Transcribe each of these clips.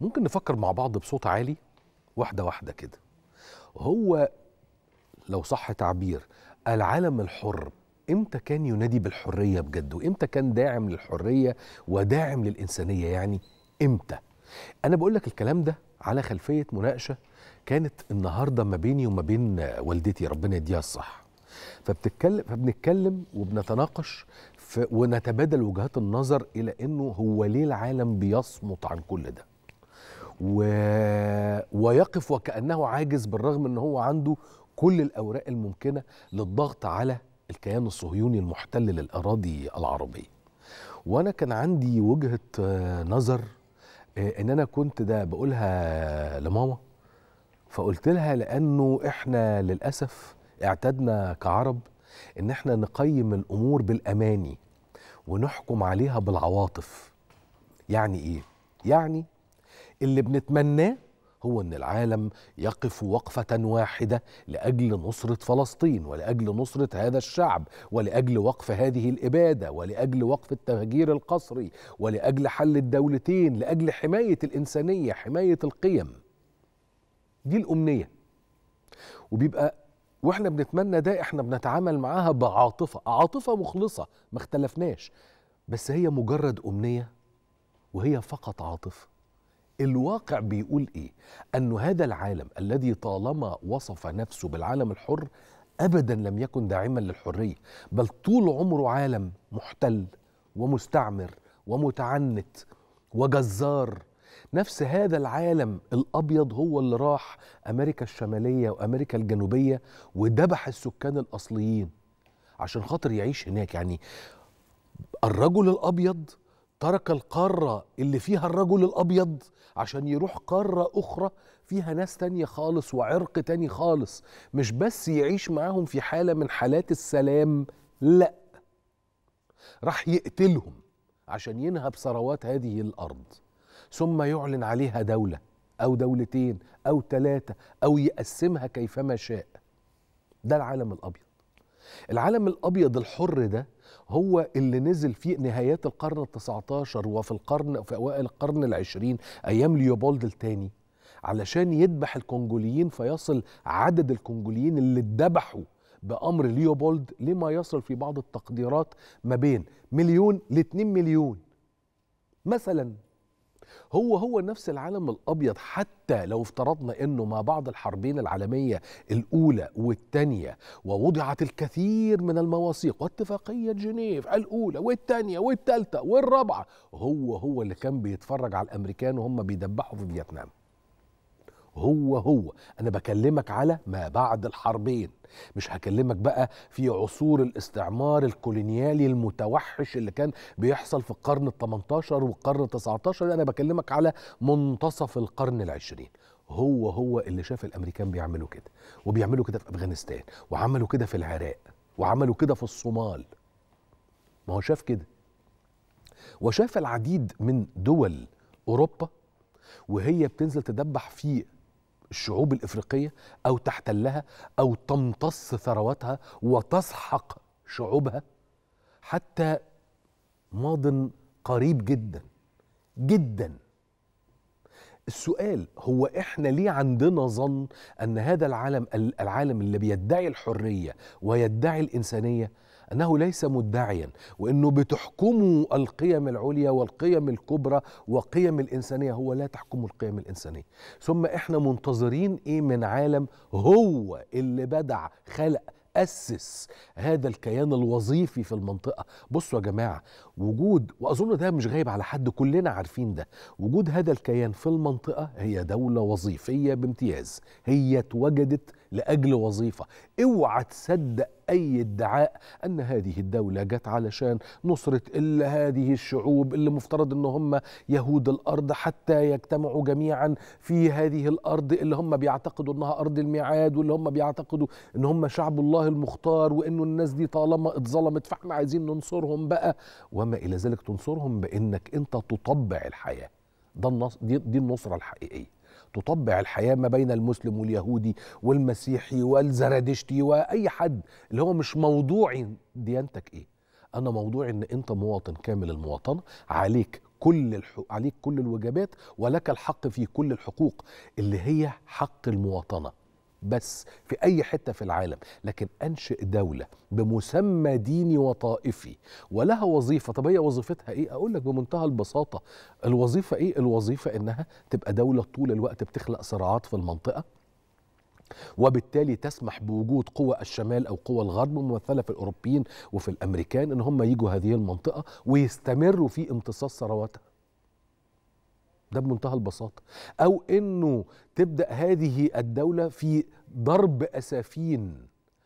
ممكن نفكر مع بعض بصوت عالي واحده واحده كده هو لو صح تعبير العالم الحر امتى كان ينادي بالحريه بجد وامتى كان داعم للحريه وداعم للانسانيه يعني امتى انا بقول لك الكلام ده على خلفيه مناقشه كانت النهارده ما بيني وما بين والدتي ربنا يديها الصح فبتتكلم فبنتكلم وبنتناقش ونتبادل وجهات النظر الى انه هو ليه العالم بيصمت عن كل ده و... ويقف وكأنه عاجز بالرغم أن هو عنده كل الأوراق الممكنة للضغط على الكيان الصهيوني المحتل للأراضي العربية وأنا كان عندي وجهة آه، نظر آه، ان انا كنت ده بقولها لماما فقلت لها لانه احنا للاسف اعتدنا كعرب ان احنا نقيم الامور بالاماني ونحكم عليها بالعواطف يعني ايه يعني اللي بنتمناه هو ان العالم يقف وقفه واحده لاجل نصره فلسطين ولاجل نصره هذا الشعب ولاجل وقف هذه الاباده ولاجل وقف التهجير القسري ولاجل حل الدولتين لاجل حمايه الانسانيه حمايه القيم دي الامنيه وبيبقى واحنا بنتمنى ده احنا بنتعامل معاها بعاطفه عاطفه مخلصه ما اختلفناش بس هي مجرد امنيه وهي فقط عاطفه الواقع بيقول ايه انه هذا العالم الذي طالما وصف نفسه بالعالم الحر ابدا لم يكن داعما للحريه بل طول عمره عالم محتل ومستعمر ومتعنت وجزار نفس هذا العالم الابيض هو اللي راح امريكا الشماليه وامريكا الجنوبيه وذبح السكان الاصليين عشان خاطر يعيش هناك يعني الرجل الابيض ترك القارة اللي فيها الرجل الأبيض عشان يروح قارة أخرى فيها ناس تانية خالص وعرق تاني خالص مش بس يعيش معاهم في حالة من حالات السلام لأ راح يقتلهم عشان ينهب ثروات هذه الأرض ثم يعلن عليها دولة أو دولتين أو ثلاثة أو يقسمها كيفما شاء ده العالم الأبيض العالم الأبيض الحر ده هو اللي نزل في نهايات القرن ال19 وفي القرن في اوائل القرن العشرين ايام ليوبولد الثاني علشان يذبح الكونجوليين فيصل عدد الكونجوليين اللي اتذبحوا بامر ليوبولد لما يصل في بعض التقديرات ما بين مليون ل 2 مليون مثلا هو هو نفس العالم الابيض حتى لو افترضنا انه ما بعض الحربين العالميه الاولى والثانيه ووضعت الكثير من المواثيق واتفاقيه جنيف الاولى والثانيه والثالثه والرابعه هو هو اللي كان بيتفرج على الامريكان وهم بيدبحوا في فيتنام هو هو انا بكلمك على ما بعد الحربين مش هكلمك بقى في عصور الاستعمار الكولونيالي المتوحش اللي كان بيحصل في القرن ال18 والقرن ال19 انا بكلمك على منتصف القرن العشرين هو هو اللي شاف الامريكان بيعملوا كده وبيعملوا كده في افغانستان وعملوا كده في العراق وعملوا كده في الصومال ما هو شاف كده وشاف العديد من دول اوروبا وهي بتنزل تدبح في الشعوب الافريقيه او تحتلها او تمتص ثرواتها وتسحق شعوبها حتى ماض قريب جدا جدا السؤال هو احنا ليه عندنا ظن ان هذا العالم العالم اللي بيدعي الحريه ويدعي الانسانيه أنه ليس مدعيا وأنه بتحكمه القيم العليا والقيم الكبرى وقيم الإنسانية هو لا تحكمه القيم الإنسانية ثم إحنا منتظرين إيه من عالم هو اللي بدع خلق أسس هذا الكيان الوظيفي في المنطقة بصوا يا جماعة وجود وأظن ده مش غايب على حد كلنا عارفين ده وجود هذا الكيان في المنطقة هي دولة وظيفية بامتياز هي اتوجدت لاجل وظيفه اوعى تصدق اي ادعاء ان هذه الدوله جت علشان نصره الا هذه الشعوب اللي مفترض ان هم يهود الارض حتى يجتمعوا جميعا في هذه الارض اللي هم بيعتقدوا انها ارض الميعاد واللي هم بيعتقدوا ان هم شعب الله المختار وانه الناس دي طالما اتظلمت فاحنا عايزين ننصرهم بقى وما الى ذلك تنصرهم بانك انت تطبع الحياه ده النص دي, دي النصره الحقيقيه تطبع الحياه ما بين المسلم واليهودي والمسيحي والزرادشتي واي حد اللي هو مش موضوعي ديانتك ايه انا موضوعي ان انت مواطن كامل المواطنه عليك كل الحق عليك كل الوجبات ولك الحق في كل الحقوق اللي هي حق المواطنه بس في أي حتة في العالم لكن أنشئ دولة بمسمى ديني وطائفي ولها وظيفة طب هي وظيفتها إيه؟ أقول لك بمنتهى البساطة الوظيفة إيه؟ الوظيفة إنها تبقى دولة طول الوقت بتخلق صراعات في المنطقة وبالتالي تسمح بوجود قوى الشمال او قوى الغرب ممثله في الاوروبيين وفي الامريكان ان هم يجوا هذه المنطقه ويستمروا في امتصاص ثرواتها ده بمنتهى البساطه او انه تبدا هذه الدوله في ضرب اسافين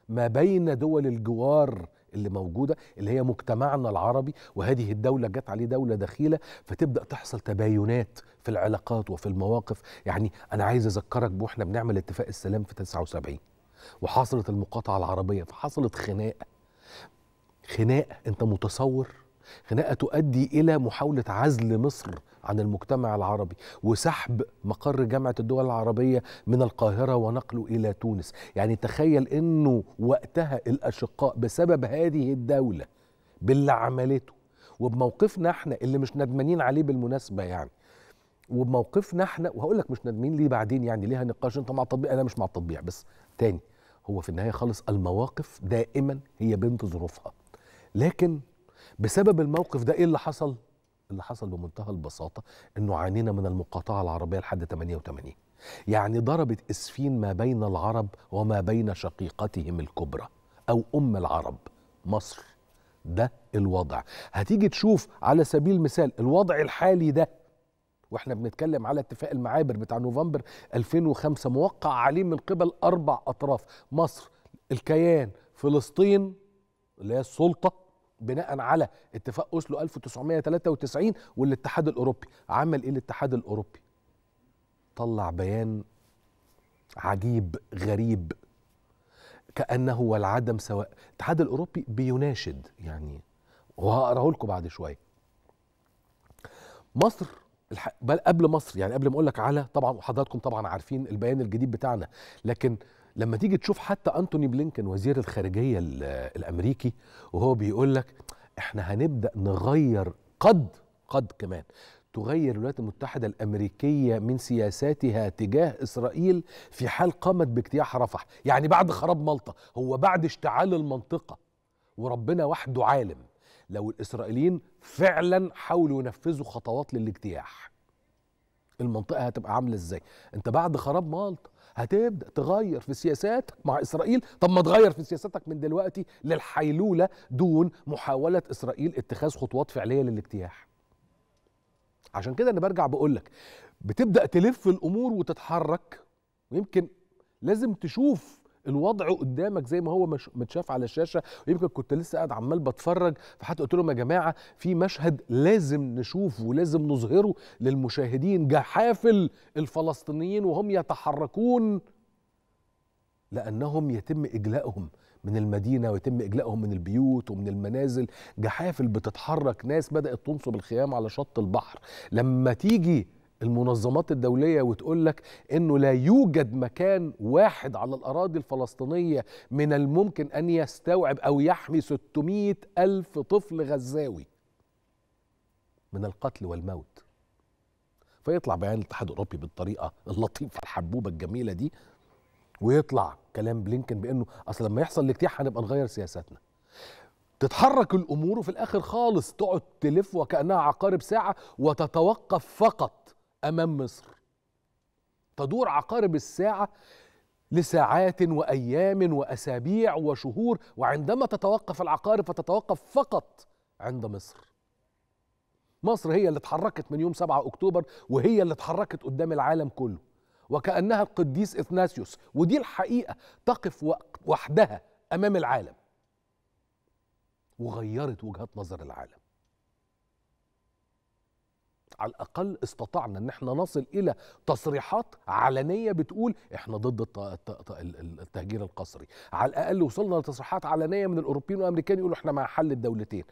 ما بين دول الجوار اللي موجوده اللي هي مجتمعنا العربي وهذه الدوله جت عليه دوله دخيله فتبدا تحصل تباينات في العلاقات وفي المواقف يعني انا عايز اذكرك واحنا بنعمل اتفاق السلام في 79 وحصلت المقاطعه العربيه فحصلت خناقه خناقه انت متصور خناقه تؤدي الى محاوله عزل مصر عن المجتمع العربي وسحب مقر جامعة الدول العربية من القاهرة ونقله إلى تونس يعني تخيل أنه وقتها الأشقاء بسبب هذه الدولة باللي عملته وبموقفنا احنا اللي مش ندمانين عليه بالمناسبة يعني وبموقفنا احنا وهقول لك مش ندمين ليه بعدين يعني ليها نقاش انت مع التطبيع انا مش مع التطبيع بس تاني هو في النهايه خالص المواقف دائما هي بنت ظروفها لكن بسبب الموقف ده ايه اللي حصل اللي حصل بمنتهى البساطه انه عانينا من المقاطعه العربيه لحد 88 يعني ضربت اسفين ما بين العرب وما بين شقيقتهم الكبرى او ام العرب مصر ده الوضع هتيجي تشوف على سبيل المثال الوضع الحالي ده واحنا بنتكلم على اتفاق المعابر بتاع نوفمبر 2005 موقع عليه من قبل اربع اطراف مصر الكيان فلسطين اللي هي السلطه بناء على اتفاق اوسلو 1993 والاتحاد الاوروبي عمل ايه الاتحاد الاوروبي طلع بيان عجيب غريب كانه والعدم سواء الاتحاد الاوروبي بيناشد يعني وهقراه لكم بعد شويه مصر الح... قبل مصر يعني قبل ما اقول لك على طبعا وحضراتكم طبعا عارفين البيان الجديد بتاعنا لكن لما تيجي تشوف حتى أنتوني بلينكن وزير الخارجية الأمريكي وهو بيقول لك احنا هنبدأ نغير قد قد كمان تغير الولايات المتحدة الأمريكية من سياساتها تجاه إسرائيل في حال قامت باجتياح رفح يعني بعد خراب مالطا هو بعد اشتعال المنطقة وربنا وحده عالم لو الإسرائيليين فعلا حاولوا ينفذوا خطوات للاجتياح المنطقة هتبقى عاملة إزاي انت بعد خراب مالطا هتبدا تغير في سياساتك مع اسرائيل طب ما تغير في سياساتك من دلوقتي للحيلوله دون محاوله اسرائيل اتخاذ خطوات فعليه للاجتياح عشان كده انا برجع بقول بتبدا تلف الامور وتتحرك ويمكن لازم تشوف الوضع قدامك زي ما هو متشاف على الشاشه ويمكن كنت لسه قاعد عمال بتفرج فحتى قلت لهم يا جماعه في مشهد لازم نشوفه ولازم نظهره للمشاهدين جحافل الفلسطينيين وهم يتحركون لانهم يتم اجلائهم من المدينه ويتم اجلائهم من البيوت ومن المنازل جحافل بتتحرك ناس بدات تنصب الخيام على شط البحر لما تيجي المنظمات الدولية وتقول لك أنه لا يوجد مكان واحد على الأراضي الفلسطينية من الممكن أن يستوعب أو يحمي 600 ألف طفل غزاوي من القتل والموت فيطلع بيان الاتحاد الأوروبي بالطريقة اللطيفة الحبوبة الجميلة دي ويطلع كلام بلينكن بأنه أصل لما يحصل الاجتياح هنبقى نغير سياساتنا تتحرك الامور وفي الاخر خالص تقعد تلف وكانها عقارب ساعه وتتوقف فقط امام مصر تدور عقارب الساعه لساعات وايام واسابيع وشهور وعندما تتوقف العقارب فتتوقف فقط عند مصر مصر هي اللي اتحركت من يوم 7 اكتوبر وهي اللي اتحركت قدام العالم كله وكانها القديس اثناسيوس ودي الحقيقه تقف وحدها امام العالم وغيرت وجهات نظر العالم على الاقل استطعنا ان احنا نصل الى تصريحات علنيه بتقول احنا ضد التهجير القسري على الاقل وصلنا لتصريحات علنيه من الاوروبيين والامريكان يقولوا احنا مع حل الدولتين